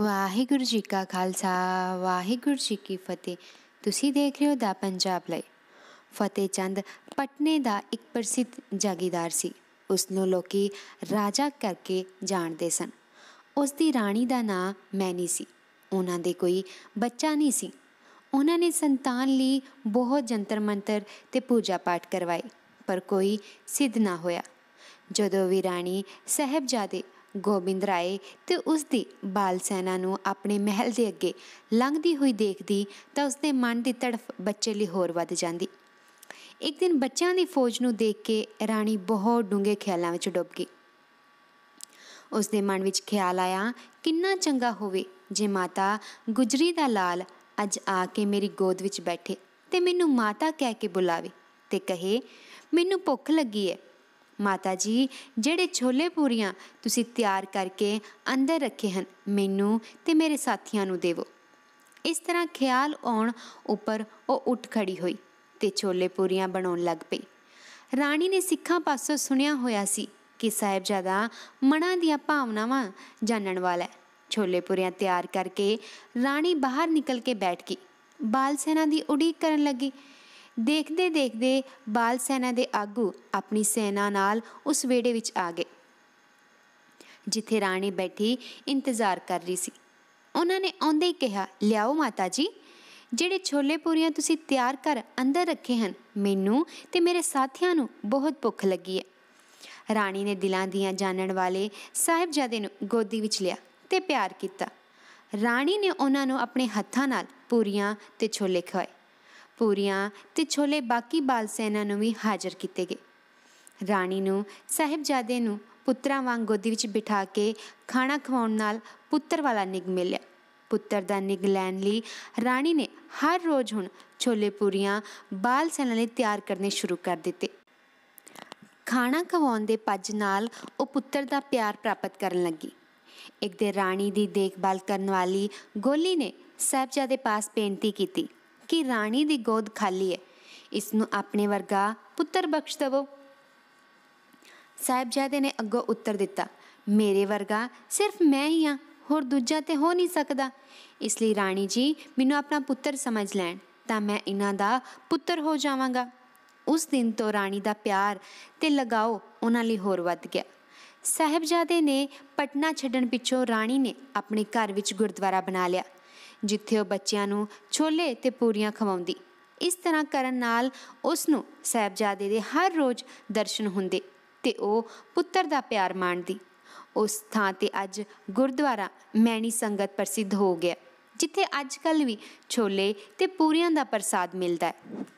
ਵਾਹਿਗੁਰੂ ਜੀ ਕਾ ਖਾਲਸਾ ਵਾਹਿਗੁਰੂ ਜੀ ਕੀ ਫਤਿਹ ਤੁਸੀਂ ਦੇਖ ਰਹੇ ਹੋ ਦਾ ਪੰਜਾਬ ਲਈ ਫਤਿਹ ਚੰਦ ਪਟਨੇ ਦਾ ਇੱਕ ਪ੍ਰਸਿੱਧ ਜਾਗੀਰਦਾਰ ਸੀ ਉਸ ਨੂੰ ਲੋਕੀ ਰਾਜਾ ਕਰਕੇ ਜਾਣਦੇ ਸਨ ਉਸ ਦੀ ਰਾਣੀ ਦਾ ਨਾਮ ਮੈਨੀ ਸੀ ਉਹਨਾਂ ਦੇ ਕੋਈ ਬੱਚਾ ਨਹੀਂ ਸੀ ਉਹਨਾਂ ਨੇ ਸੰਤਾਨ ਲਈ ਬਹੁਤ ਜੰਤਰ ਮੰਤਰ ਤੇ ਪੂਜਾ ਪਾਠ ਕਰਵਾਏ ਪਰ ਕੋਈ ਸਿੱਧ ਨਾ ਹੋਇਆ ਜਦੋਂ ਵੀ ਰਾਣੀ ਸਹਿਬਜ਼ਾਦੇ ਗੋਬਿੰਦ ਰਾਏ ਤੇ ਉਸ ਦੀ ਬਾਲ ਸੈਨਾ ਨੂੰ ਆਪਣੇ ਮਹਿਲ ਦੇ ਅੱਗੇ ਲੰਘਦੀ ਹੋਈ ਦੇਖਦੀ ਤਾਂ ਉਸ ਦੇ ਮਨ ਦੀ ਤੜਫ ਬੱਚੇ ਲਈ ਹੋਰ ਵੱਧ ਜਾਂਦੀ ਇੱਕ ਦਿਨ ਬੱਚਿਆਂ ਦੀ ਫੌਜ ਨੂੰ ਦੇਖ ਕੇ ਰਾਣੀ ਬਹੁਤ ਡੂੰਘੇ ਖਿਆਲਾਂ ਵਿੱਚ ਡੁੱਬ ਗਈ ਉਸ ਦੇ ਮਨ ਵਿੱਚ ਖਿਆਲ ਆਇਆ ਕਿੰਨਾ ਚੰਗਾ ਹੋਵੇ ਜੇ ਮਾਤਾ ਗੁਜਰੀ ਦਾ ਲਾਲ ਅੱਜ ਆ ਕੇ ਮੇਰੀ ਗੋਦ ਵਿੱਚ ਬੈਠੇ ਤੇ ਮੈਨੂੰ ਮਾਤਾ ਕਹਿ ਕੇ ਬੁਲਾਵੇ ਤੇ ਕਹੇ ਮੈਨੂੰ ਭੁੱਖ ਲੱਗੀ ਹੈ ਮਾਤਾ ਜੀ ਜਿਹੜੇ ਛੋਲੇ ਪੂਰੀਆਂ ਤੁਸੀਂ ਤਿਆਰ ਕਰਕੇ ਅੰਦਰ ਰੱਖੇ ਹਨ ਮੈਨੂੰ ਤੇ ਮੇਰੇ ਸਾਥੀਆਂ ਨੂੰ ਦੇਵੋ ਇਸ ਤਰ੍ਹਾਂ ਖਿਆਲ ਆਉਣ ਉੱਪਰ ਉਹ ਉੱਠ ਖੜੀ ਹੋਈ ਤੇ ਛੋਲੇ ਪੂਰੀਆਂ ਬਣਾਉਣ ਲੱਗ ਪਈ ਰਾਣੀ ਨੇ ਸਿੱਖਾਂ ਪਾਸੋਂ ਸੁਣਿਆ ਹੋਇਆ ਸੀ ਕਿ ਸਾਹਿਬਜ਼ਾਦਾ ਮਨਾਂ ਦੀਆਂ ਭਾਵਨਾਵਾਂ ਜਾਣਨ ਵਾਲਾ ਹੈ ਛੋਲੇ ਪੂਰੀਆਂ ਤਿਆਰ ਕਰਕੇ ਰਾਣੀ ਬਾਹਰ ਨਿਕਲ ਕੇ ਬੈਠ ਗਈ ਬਾਲ ਸੈਨਾ ਦੀ ਉਡੀਕ ਕਰਨ ਲੱਗੀ ਦੇਖਦੇ ਦੇਖਦੇ ਬਾਲ ਸੈਨਾ ਦੇ ਆਗੂ ਆਪਣੀ ਸੈਨਾ ਨਾਲ ਉਸ ਵੇੜੇ ਵਿੱਚ ਆ ਗਏ ਜਿੱਥੇ ਰਾਣੀ ਬੈਠੀ ਇੰਤਜ਼ਾਰ ਕਰ ਰਹੀ ਸੀ ਉਹਨਾਂ ਨੇ ਆਉਂਦੇ ਹੀ ਕਿਹਾ ਲਿਆਓ ਮਾਤਾ ਜੀ ਜਿਹੜੇ ਛੋਲੇ ਪੂਰੀਆਂ ਤੁਸੀਂ ਤਿਆਰ ਕਰ ਅੰਦਰ ਰੱਖੇ ਹਨ ਮੈਨੂੰ ਤੇ ਮੇਰੇ ਸਾਥੀਆਂ ਨੂੰ ਬਹੁਤ ਭੁੱਖ ਲੱਗੀ ਹੈ ਰਾਣੀ ਨੇ ਦਿਲਾਂ ਦੀਆਂ ਜਾਣਨ ਵਾਲੇ ਸਾਹਿਬਜ਼ਾਦੇ ਨੂੰ ਗੋਦੀ ਵਿੱਚ ਲਿਆ ਤੇ ਪਿਆਰ ਕੀਤਾ ਰਾਣੀ ਨੇ ਉਹਨਾਂ ਨੂੰ ਆਪਣੇ ਹੱਥਾਂ ਨਾਲ ਪੂਰੀਆਂ ਤੇ ਛੋਲੇ ਖਵਾਏ ਪੂਰੀਆਂ ਤੇ ਛੋਲੇ ਬਾਕੀ ਬਾਲ ਸੈਨਾ ਨੂੰ ਵੀ ਹਾਜ਼ਰ ਕੀਤੇ ਗਏ ਰਾਣੀ ਨੂੰ ਸਹਿਬਜ਼ਾਦੇ ਨੂੰ ਪੁੱਤਰਾਂ ਵਾਂਗ ਗੋਦੀ ਵਿੱਚ ਬਿਠਾ ਕੇ ਖਾਣਾ ਖਵਾਉਣ ਨਾਲ ਪੁੱਤਰ ਵਾਲਾ ਨਿਗ ਮਿਲਿਆ ਪੁੱਤਰ ਦਾ ਨਿਗ ਲੈਣ ਲਈ ਰਾਣੀ ਨੇ ਹਰ ਰੋਜ਼ ਹੁਣ ਛੋਲੇ ਪੂਰੀਆਂ ਬਾਲ ਸੈਨਾ ਲਈ ਤਿਆਰ ਕਰਨੇ ਸ਼ੁਰੂ ਕਰ ਦਿੱਤੇ ਖਾਣਾ ਖਵਾਉਣ ਦੇ ਪੱਜ ਨਾਲ ਉਹ ਪੁੱਤਰ ਦਾ ਪਿਆਰ ਪ੍ਰਾਪਤ ਕਰਨ ਲੱਗੀ ਇੱਕ ਦੇ ਰਾਣੀ ਦੀ ਦੇਖਭਾਲ ਕਰਨ ਵਾਲੀ ਗੋਲੀ ਨੇ ਸਹਿਬਜ਼ਾਦੇ ਪਾਸ ਬੇਨਤੀ ਕੀਤੀ ਕਿ ਰਾਣੀ ਦੀ ਗੋਦ ਖਾਲੀ ਹੈ ਇਸ ਨੂੰ ਆਪਣੇ ਵਰਗਾ ਪੁੱਤਰ ਬਖਸ਼ ਦਵੋ ਸਾਹਿਬਜ਼ਾਦੇ ਨੇ ਅੱਗੋ ਉੱਤਰ ਦਿੱਤਾ ਮੇਰੇ ਵਰਗਾ ਸਿਰਫ ਮੈਂ ਹੀ ਹਾਂ ਹੋਰ ਦੂਜਾ ਤੇ ਹੋ ਨਹੀਂ ਸਕਦਾ ਇਸ ਲਈ ਰਾਣੀ ਜੀ ਮੈਨੂੰ ਆਪਣਾ ਪੁੱਤਰ ਸਮਝ ਲੈਣ ਤਾਂ ਮੈਂ ਇਹਨਾਂ ਦਾ ਪੁੱਤਰ ਹੋ ਜਾਵਾਂਗਾ ਉਸ ਦਿਨ ਤੋਂ ਰਾਣੀ ਦਾ ਪਿਆਰ ਤੇ ਲਗਾਓ ਉਹਨਾਂ ਲਈ ਹੋਰ ਵੱਧ ਗਿਆ ਸਾਹਿਬਜ਼ਾਦੇ ਨੇ ਪਟਨਾ ਛੱਡਣ ਪਿੱਛੋਂ ਰਾਣੀ ਨੇ ਆਪਣੇ ਘਰ ਵਿੱਚ ਗੁਰਦੁਆਰਾ ਬਣਾ ਲਿਆ ਜਿੱਥੇ ਉਹ ਬੱਚਿਆਂ ਨੂੰ ਛੋਲੇ ਤੇ ਪੂਰੀਆਂ ਖਵਾਉਂਦੀ ਇਸ ਤਰ੍ਹਾਂ ਕਰਨ ਨਾਲ ਉਸ ਨੂੰ ਸਹਿਬਜ਼ਾਦੇ ਦੇ ਹਰ ਰੋਜ਼ ਦਰਸ਼ਨ ਹੁੰਦੇ ਤੇ ਉਹ ਪੁੱਤਰ ਦਾ ਪਿਆਰ ਮਾਣਦੀ ਉਸ ਥਾਂ ਤੇ ਅੱਜ ਗੁਰਦੁਆਰਾ ਮੈਣੀ ਸੰਗਤ ਪ੍ਰਸਿੱਧ ਹੋ ਗਿਆ ਜਿੱਥੇ ਅੱਜ ਕੱਲ ਵੀ ਛੋਲੇ ਤੇ ਪੂਰੀਆਂ ਦਾ ਪ੍ਰਸਾਦ ਮਿਲਦਾ ਹੈ